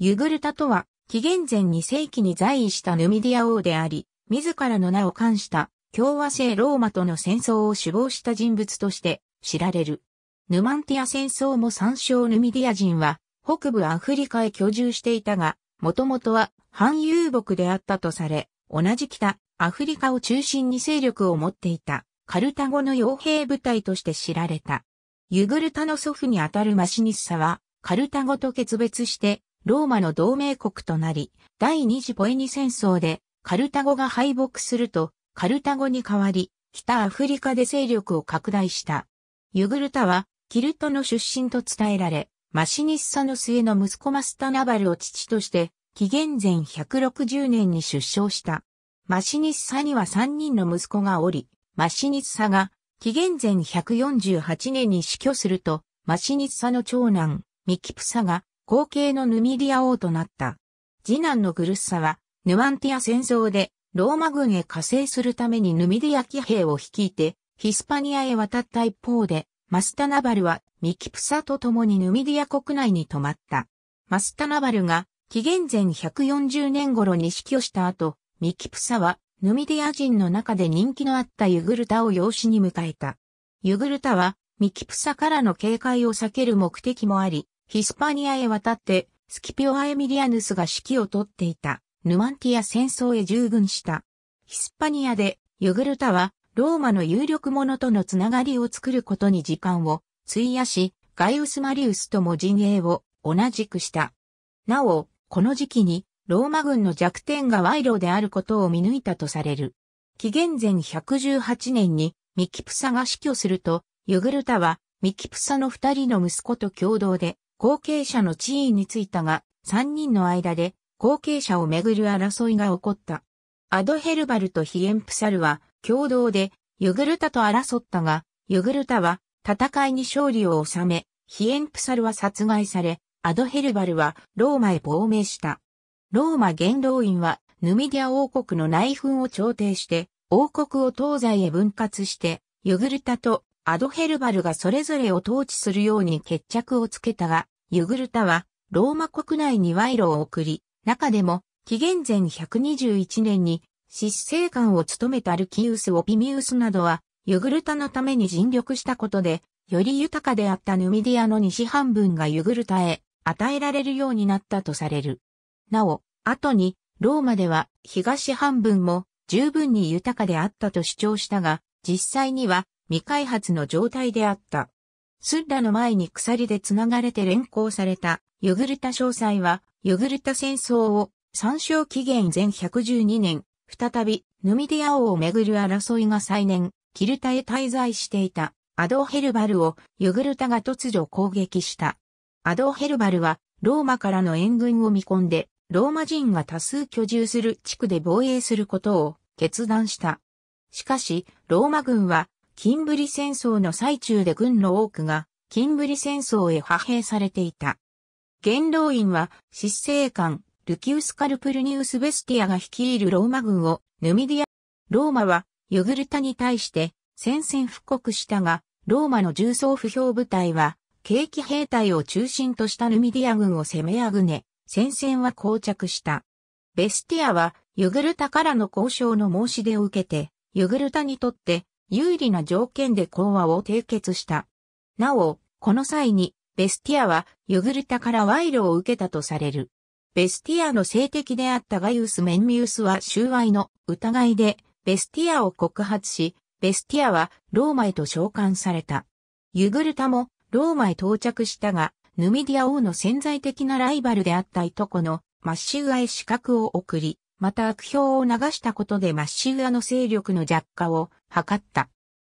ユグルタとは、紀元前2世紀に在位したヌミディア王であり、自らの名を冠した共和制ローマとの戦争を首謀した人物として知られる。ヌマンティア戦争も参照ヌミディア人は北部アフリカへ居住していたが、もともとは反遊牧であったとされ、同じ北アフリカを中心に勢力を持っていたカルタゴの傭兵部隊として知られた。ユグルタの祖父にあたるマシニッサは、カルタゴと決別してローマの同盟国となり、第二次ポエニ戦争でカルタゴが敗北すると、カルタゴに代わり、北アフリカで勢力を拡大した。ユグルタは、キルトの出身と伝えられ、マシニッサの末の息子マスタナバルを父として、紀元前160年に出生した。マシニッサには3人の息子がおり、マシニッサが、紀元前148年に死去すると、マシニッサの長男、ミキプサが、後継のヌミディア王となった。次男のグルッサは、ヌアンティア戦争で、ローマ軍へ加勢するためにヌミディア騎兵を率いて、ヒスパニアへ渡った一方で、マスタナバルはミキプサと共にヌミディア国内に泊まった。マスタナバルが紀元前140年頃に死去した後、ミキプサはヌミディア人の中で人気のあったユグルタを養子に迎えた。ユグルタはミキプサからの警戒を避ける目的もあり、ヒスパニアへ渡って、スキピオア・エミリアヌスが指揮を取っていた、ヌマンティア戦争へ従軍した。ヒスパニアで、ヨグルタは、ローマの有力者とのつながりを作ることに時間を費やし、ガイウス・マリウスとも陣営を同じくした。なお、この時期に、ローマ軍の弱点が賄賂であることを見抜いたとされる。紀元前118年に、ミキプサが死去すると、ヨグルタは、ミキプサの二人の息子と共同で、後継者の地位についたが、三人の間で後継者をめぐる争いが起こった。アドヘルバルとヒエンプサルは共同でユグルタと争ったが、ユグルタは戦いに勝利を収め、ヒエンプサルは殺害され、アドヘルバルはローマへ亡命した。ローマ元老院はヌミディア王国の内紛を調停して、王国を東西へ分割して、ユグルタとアドヘルバルがそれぞれを統治するように決着をつけたが、ユグルタは、ローマ国内に賄賂を送り、中でも、紀元前121年に、執政官を務めたルキウス・オピミウスなどは、ユグルタのために尽力したことで、より豊かであったヌミディアの西半分がユグルタへ与えられるようになったとされる。なお、後に、ローマでは東半分も十分に豊かであったと主張したが、実際には未開発の状態であった。スッラの前に鎖で繋がれて連行されたユグルタ詳細は、ユグルタ戦争を参照紀元前112年、再びヌミディア王をめぐる争いが再燃、キルタへ滞在していたアドーヘルバルをユグルタが突如攻撃した。アドーヘルバルはローマからの援軍を見込んで、ローマ人が多数居住する地区で防衛することを決断した。しかし、ローマ軍は金ブリ戦争の最中で軍の多くが、金ブリ戦争へ派兵されていた。元老院は、執政官、ルキウス・カルプルニウス・ベスティアが率いるローマ軍を、ヌミディア、ローマは、ユグルタに対して、戦線布告したが、ローマの重装不評部隊は、景気兵隊を中心としたヌミディア軍を攻めあぐね、戦線は膠着した。ベスティアは、ユグルタからの交渉の申し出を受けて、ユグルタにとって、有利な条件で講和を締結した。なお、この際に、ベスティアはユグルタから賄賂を受けたとされる。ベスティアの性的であったガイウス・メンミウスは収賄の疑いで、ベスティアを告発し、ベスティアはローマへと召喚された。ユグルタもローマへ到着したが、ヌミディア王の潜在的なライバルであったいとこのマッシウアへ資格を送り、また悪評を流したことでマッシウアの勢力の弱化を図った。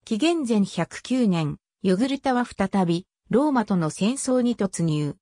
紀元前109年、ヨグルタは再び、ローマとの戦争に突入。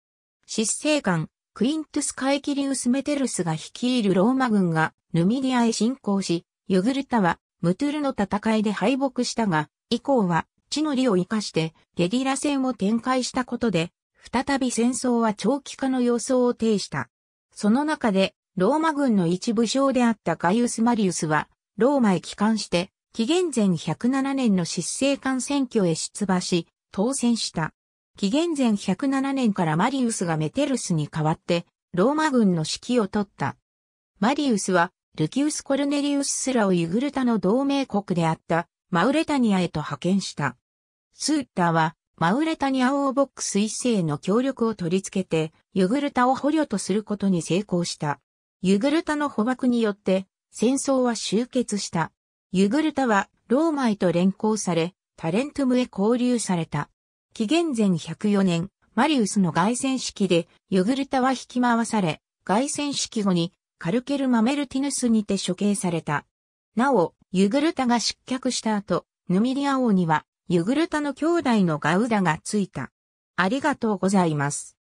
執政官、クイントゥス・カエキリウス・メテルスが率いるローマ軍がヌミディアへ侵攻し、ヨグルタはムトゥルの戦いで敗北したが、以降は地の利を生かしてゲリラ戦を展開したことで、再び戦争は長期化の様相を呈した。その中で、ローマ軍の一部将であったガイウス・マリウスは、ローマへ帰還して、紀元前107年の執政官選挙へ出馬し、当選した。紀元前107年からマリウスがメテルスに代わって、ローマ軍の指揮を取った。マリウスは、ルキウス・コルネリウス・スラをユグルタの同盟国であった、マウレタニアへと派遣した。スーッタは、マウレタニア王ボックス一世の協力を取り付けて、ユグルタを捕虜とすることに成功した。ユグルタの捕獲によって、戦争は終結した。ユグルタはローマへと連行され、タレントムへ交流された。紀元前104年、マリウスの凱旋式で、ユグルタは引き回され、凱旋式後にカルケル・マメルティヌスにて処刑された。なお、ユグルタが失脚した後、ヌミリア王には、ユグルタの兄弟のガウダがついた。ありがとうございます。